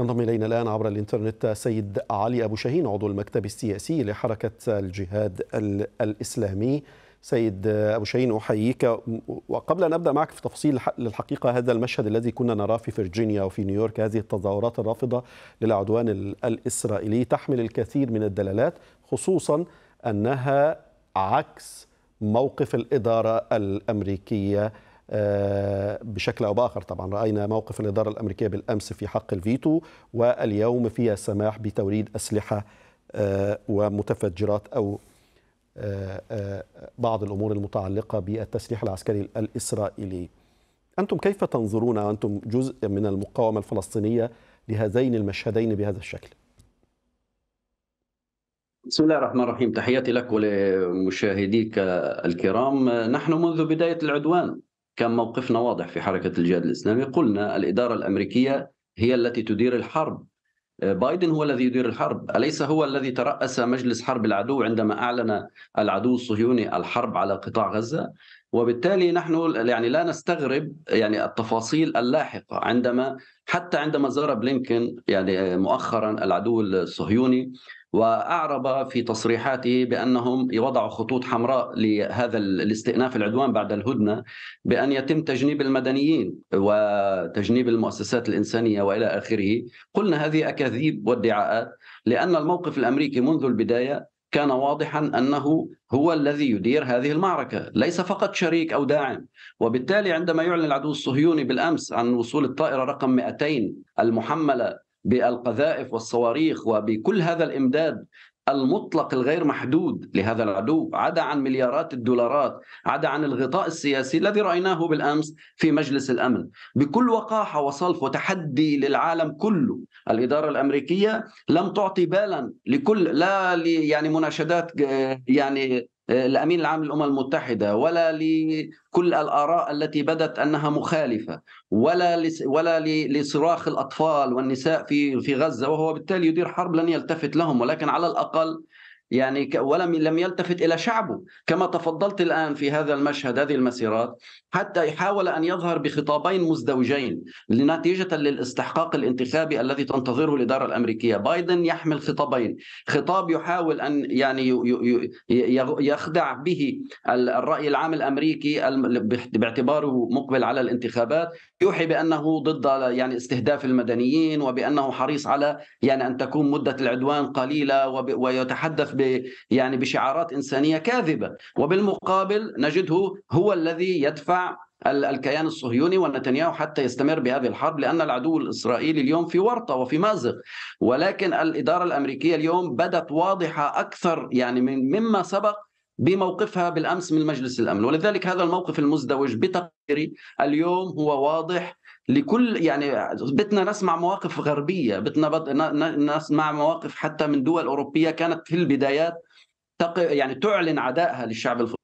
ينضم إلينا الآن عبر الإنترنت سيد علي أبو شاهين عضو المكتب السياسي لحركة الجهاد الإسلامي سيد أبو شاهين أحييك وقبل أن أبدأ معك في تفصيل للحقيقة هذا المشهد الذي كنا نراه في فرجينيا وفي نيويورك هذه التظاهرات الرافضة للعدوان الإسرائيلي تحمل الكثير من الدلالات خصوصا أنها عكس موقف الإدارة الأمريكية آه، بشكل او باخر طبعا راينا موقف الاداره الامريكيه بالامس في حق الفيتو واليوم في السماح بتوريد اسلحه آه، ومتفجرات او آه، بعض الامور المتعلقه بالتسليح العسكري الاسرائيلي. انتم كيف تنظرون وانتم جزء من المقاومه الفلسطينيه لهذين المشهدين بهذا الشكل؟ بسم الله الرحمن الرحيم تحياتي لك ولمشاهديك الكرام نحن منذ بداية العدوان كان موقفنا واضح في حركة الجهاد الإسلامي قلنا الإدارة الأمريكية هي التي تدير الحرب آه، بايدن هو الذي يدير الحرب أليس هو الذي ترأس مجلس حرب العدو عندما أعلن العدو الصهيوني الحرب على قطاع غزة وبالتالي نحن يعني لا نستغرب يعني التفاصيل اللاحقة عندما حتى عندما زار بلينكن يعني مؤخرا العدو الصهيوني واعرب في تصريحاته بانهم يوضعوا خطوط حمراء لهذا الاستئناف العدوان بعد الهدنه بان يتم تجنيب المدنيين وتجنيب المؤسسات الانسانيه والى اخره، قلنا هذه اكاذيب وادعاءات لان الموقف الامريكي منذ البدايه كان واضحا انه هو الذي يدير هذه المعركه، ليس فقط شريك او داعم، وبالتالي عندما يعلن العدو الصهيوني بالامس عن وصول الطائره رقم 200 المحمله بالقذائف والصواريخ وبكل هذا الامداد المطلق الغير محدود لهذا العدو عدا عن مليارات الدولارات عدا عن الغطاء السياسي الذي رأيناه بالأمس في مجلس الأمن بكل وقاحة وصلف وتحدي للعالم كله الإدارة الأمريكية لم تعطي بالا لكل لا يعني مناشدات آه، يعني الامين العام للامم المتحده ولا لكل الاراء التي بدت انها مخالفه ولا ولا لصراخ الاطفال والنساء في في غزه وهو بالتالي يدير حرب لن يلتفت لهم ولكن على الاقل يعني ولم لم يلتفت الى شعبه كما تفضلت الان في هذا المشهد هذه المسيرات حتى يحاول ان يظهر بخطابين مزدوجين نتيجه للاستحقاق الانتخابي الذي تنتظره الاداره الامريكيه بايدن يحمل خطابين خطاب يحاول ان يعني يخدع به الراي العام الامريكي باعتباره مقبل على الانتخابات يوحي بانه ضد يعني استهداف المدنيين وبانه حريص على يعني ان تكون مده العدوان قليله ويتحدث ب يعني بشعارات انسانيه كاذبه وبالمقابل نجده هو الذي يدفع الكيان الصهيوني ونتنياهو حتى يستمر بهذه الحرب لان العدو الاسرائيلي اليوم في ورطه وفي مازق ولكن الاداره الامريكيه اليوم بدت واضحه اكثر يعني من مما سبق بموقفها بالامس من مجلس الامن ولذلك هذا الموقف المزدوج بتقديري اليوم هو واضح لكل يعني بدنا نسمع مواقف غربيه بدنا بد... نسمع مواقف حتى من دول اوروبيه كانت في البدايات تق... يعني تعلن عدائها للشعب الفلسطيني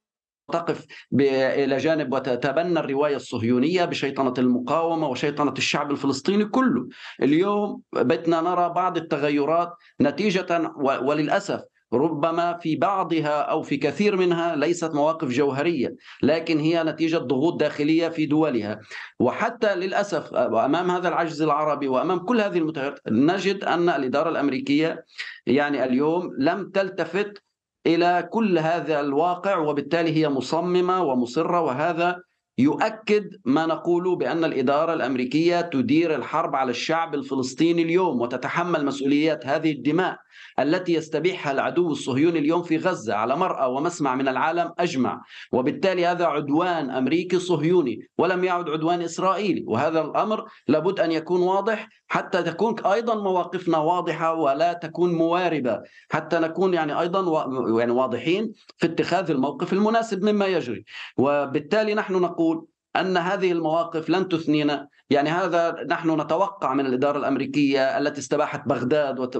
تقف ب... الى جانب وتتبنى الروايه الصهيونيه بشيطنه المقاومه وشيطنه الشعب الفلسطيني كله اليوم بدنا نرى بعض التغيرات نتيجه وللاسف ربما في بعضها او في كثير منها ليست مواقف جوهريه لكن هي نتيجه ضغوط داخليه في دولها وحتى للاسف امام هذا العجز العربي وامام كل هذه المتغيرات نجد ان الاداره الامريكيه يعني اليوم لم تلتفت الى كل هذا الواقع وبالتالي هي مصممه ومصره وهذا يؤكد ما نقوله بان الاداره الامريكيه تدير الحرب على الشعب الفلسطيني اليوم وتتحمل مسؤوليات هذه الدماء التي يستبيحها العدو الصهيوني اليوم في غزة على مرأى ومسمع من العالم أجمع وبالتالي هذا عدوان أمريكي صهيوني ولم يعد عدوان إسرائيلي وهذا الأمر لابد أن يكون واضح حتى تكون أيضا مواقفنا واضحة ولا تكون مواربة حتى نكون يعني أيضا يعني واضحين في اتخاذ الموقف المناسب مما يجري وبالتالي نحن نقول أن هذه المواقف لن تثنينا يعني هذا نحن نتوقع من الإدارة الأمريكية التي استباحت بغداد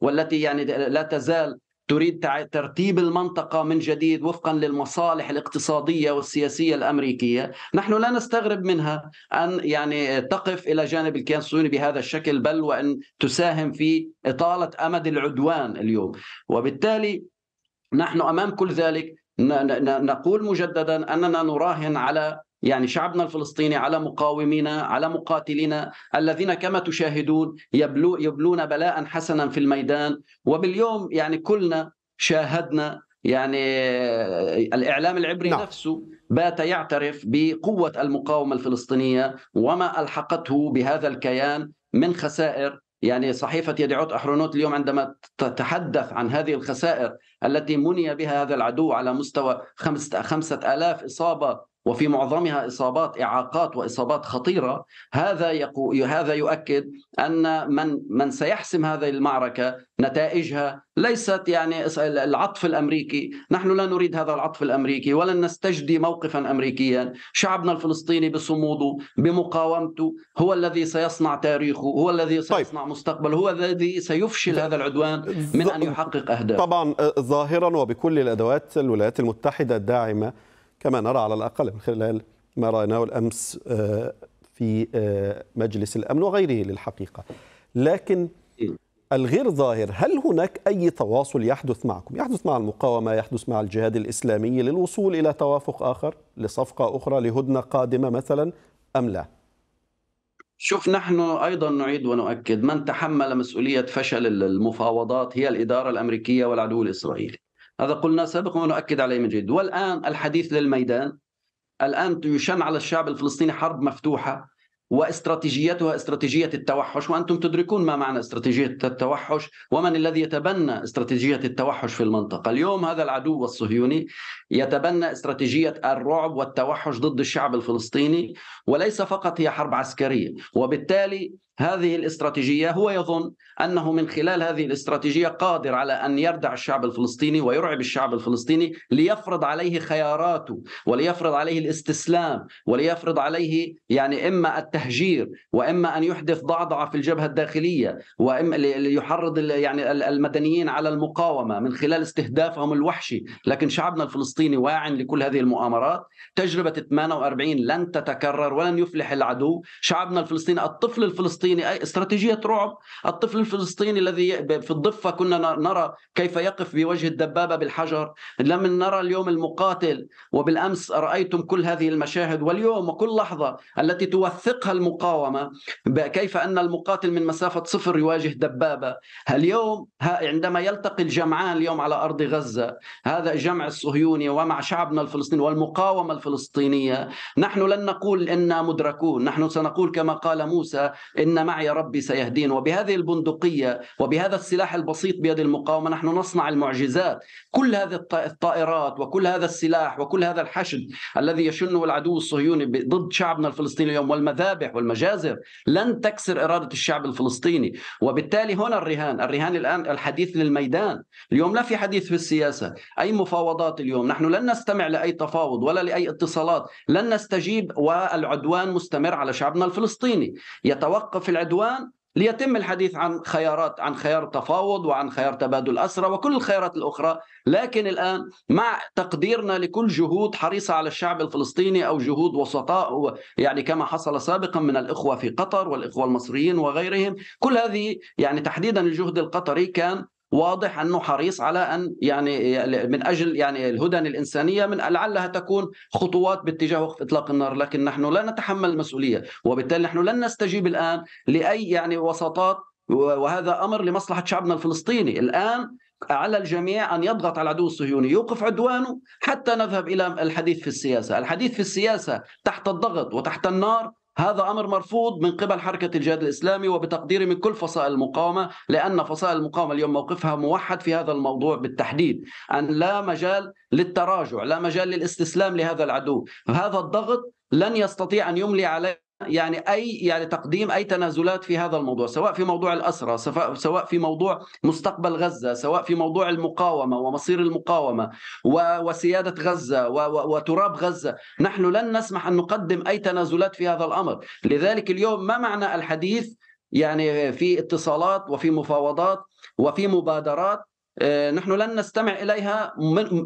والتي يعني لا تزال تريد ترتيب المنطقة من جديد وفقا للمصالح الاقتصادية والسياسية الأمريكية نحن لا نستغرب منها أن يعني تقف إلى جانب الكيان الصهيوني بهذا الشكل بل وأن تساهم في إطالة أمد العدوان اليوم وبالتالي نحن أمام كل ذلك نقول مجددا أننا نراهن على يعني شعبنا الفلسطيني على مقاومينا على مقاتلينا الذين كما تشاهدون يبلو يبلون بلاء حسنا في الميدان وباليوم يعني كلنا شاهدنا يعني الاعلام العبري نعم. نفسه بات يعترف بقوه المقاومه الفلسطينيه وما الحقته بهذا الكيان من خسائر يعني صحيفة يدعوت أحرونوت اليوم عندما تتحدث عن هذه الخسائر التي مني بها هذا العدو على مستوى خمسة آلاف إصابة وفي معظمها اصابات اعاقات واصابات خطيره هذا يقو... هذا يؤكد ان من من سيحسم هذه المعركه نتائجها ليست يعني العطف الامريكي، نحن لا نريد هذا العطف الامريكي ولن نستجدي موقفا امريكيا، شعبنا الفلسطيني بصموده بمقاومته هو الذي سيصنع تاريخه، هو الذي طيب. سيصنع طيب. مستقبل هو الذي سيفشل هذا العدوان من ان يحقق اهدافه. طبعا آه، ظاهرا وبكل الادوات الولايات المتحده الداعمه كما نرى على الأقل من خلال ما رأيناه الأمس آه، في آه، مجلس الأمن وغيره للحقيقة لكن الغير ظاهر هل هناك أي تواصل يحدث معكم؟ يحدث مع المقاومة يحدث مع الجهاد الإسلامي للوصول إلى توافق آخر لصفقة أخرى لهدنة قادمة مثلا أم لا؟ شوف نحن ايضا نعيد ونؤكد من تحمل مسؤوليه فشل المفاوضات هي الاداره الامريكيه والعدو الاسرائيلي. هذا قلنا سابقا ونؤكد عليه من جديد والآن الحديث للميدان الآن يشن على الشعب الفلسطيني حرب مفتوحة واستراتيجيتها استراتيجية التوحش وأنتم تدركون ما معنى استراتيجية التوحش ومن الذي يتبنى استراتيجية التوحش في المنطقة اليوم هذا العدو الصهيوني يتبنى استراتيجية الرعب والتوحش ضد الشعب الفلسطيني وليس فقط هي حرب عسكرية وبالتالي هذه الاستراتيجية هو يظن أنه من خلال هذه الاستراتيجية قادر على أن يردع الشعب الفلسطيني ويرعب الشعب الفلسطيني ليفرض عليه خياراته وليفرض عليه الاستسلام وليفرض عليه يعني إما التهجير وإما أن يحدث ضعضعة في الجبهة الداخلية وإما ليحرض يعني المدنيين على المقاومة من خلال استهدافهم الوحشي لكن شعبنا الفلسطيني واعي لكل هذه المؤامرات تجربة 48 لن تتكرر ولن يفلح العدو شعبنا الفلسطيني الطفل الفلسطيني الفلسطيني استراتيجية رعب الطفل الفلسطيني الذي في الضفة كنا نرى كيف يقف بوجه الدبابة بالحجر لم نرى اليوم المقاتل وبالأمس رأيتم كل هذه المشاهد واليوم وكل لحظة التي توثقها المقاومة كيف أن المقاتل من مسافة صفر يواجه دبابة اليوم عندما يلتقي الجمعان اليوم على أرض غزة هذا الجمع الصهيوني ومع شعبنا الفلسطيني والمقاومة الفلسطينية نحن لن نقول إنا مدركون نحن سنقول كما قال موسى إن إن معي ربي سيهدين وبهذه البندقية وبهذا السلاح البسيط بيد المقاومة نحن نصنع المعجزات كل هذه الطائرات وكل هذا السلاح وكل هذا الحشد الذي يشنه العدو الصهيوني ضد شعبنا الفلسطيني اليوم والمذابح والمجازر لن تكسر إرادة الشعب الفلسطيني وبالتالي هنا الرهان الرهان الآن الحديث للميدان اليوم لا في حديث في السياسة أي مفاوضات اليوم نحن لن نستمع لأي تفاوض ولا لأي اتصالات لن نستجيب والعدوان مستمر على شعبنا الفلسطيني يتوقف في العدوان ليتم الحديث عن خيارات عن خيار تفاوض وعن خيار تبادل أسرى وكل الخيارات الأخرى لكن الآن مع تقديرنا لكل جهود حريصة على الشعب الفلسطيني أو جهود وسطاء يعني كما حصل سابقا من الإخوة في قطر والإخوة المصريين وغيرهم كل هذه يعني تحديدا الجهد القطري كان واضح انه حريص على ان يعني من اجل يعني الهدن الانسانيه من لعلها تكون خطوات باتجاه وقف اطلاق النار لكن نحن لا نتحمل المسؤوليه وبالتالي نحن لن نستجيب الان لاي يعني وساطات وهذا امر لمصلحه شعبنا الفلسطيني الان على الجميع أن يضغط على العدو الصهيوني يوقف عدوانه حتى نذهب إلى الحديث في السياسة الحديث في السياسة تحت الضغط وتحت النار هذا أمر مرفوض من قبل حركة الجهاد الإسلامي وبتقديري من كل فصائل المقاومة لأن فصائل المقاومة اليوم موقفها موحد في هذا الموضوع بالتحديد أن لا مجال للتراجع لا مجال للاستسلام لهذا العدو هذا الضغط لن يستطيع أن يملي عليه يعني اي يعني تقديم اي تنازلات في هذا الموضوع سواء في موضوع الاسرى سواء في موضوع مستقبل غزه سواء في موضوع المقاومه ومصير المقاومه وسياده غزه وتراب غزه نحن لن نسمح ان نقدم اي تنازلات في هذا الامر لذلك اليوم ما معنى الحديث يعني في اتصالات وفي مفاوضات وفي مبادرات آه، نحن لن نستمع اليها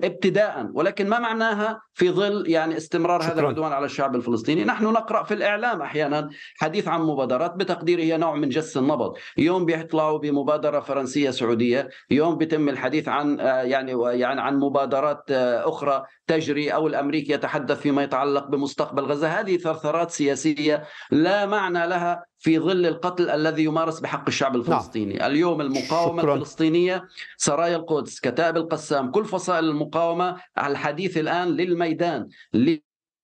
ابتداء ولكن ما معناها في ظل يعني استمرار شكرا. هذا العدوان على الشعب الفلسطيني نحن نقرا في الاعلام احيانا حديث عن مبادرات بتقديري هي نوع من جس النبض يوم بيطلعوا بمبادره فرنسيه سعوديه يوم بيتم الحديث عن آه، يعني يعني عن مبادرات آه، اخرى تجري أو الأمريكي يتحدث فيما يتعلق بمستقبل غزة هذه ثرثرات سياسية لا معنى لها في ظل القتل الذي يمارس بحق الشعب نعم. الفلسطيني نعم. اليوم المقاومة شكرا. الفلسطينية سرايا القدس كتائب القسام كل فصائل المقاومة على الحديث الآن للميدان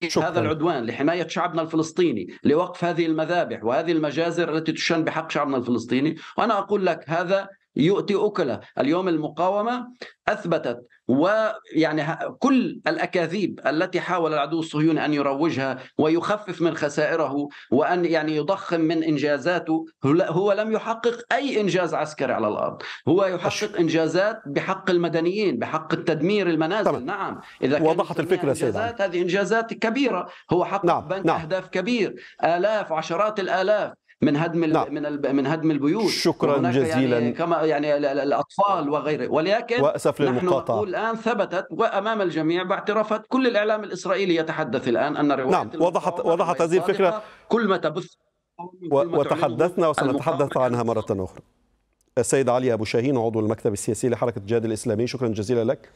شكرا. هذا العدوان لحماية شعبنا الفلسطيني لوقف هذه المذابح وهذه المجازر التي تشن بحق شعبنا الفلسطيني وأنا أقول لك هذا يؤتي أكله اليوم المقاومة أثبتت ويعني كل الأكاذيب التي حاول العدو الصهيوني أن يروجها ويخفف من خسائره وأن يعني يضخم من إنجازاته هو لم يحقق أي إنجاز عسكري على الأرض هو يحقق إنجازات بحق المدنيين بحق التدمير المنازل طبعا. نعم إذا وضحت الفكرة إنجازات هذه إنجازات كبيرة هو حقق نعم. بنك نعم. أهداف كبير آلاف عشرات الآلاف من هدم نعم. من من هدم البيوت شكرا يعني جزيلا يعني كما يعني الاطفال وغيره ولكن واسف للمقاطعه نحن الان ثبتت وامام الجميع باعترافات كل الاعلام الاسرائيلي يتحدث الان ان روايه نعم وضحت وضحت هذه الفكره كل ما تبث و... وتحدثنا وسنتحدث عنها مره اخرى السيد علي ابو شاهين عضو المكتب السياسي لحركه الجهاد الاسلامي شكرا جزيلا لك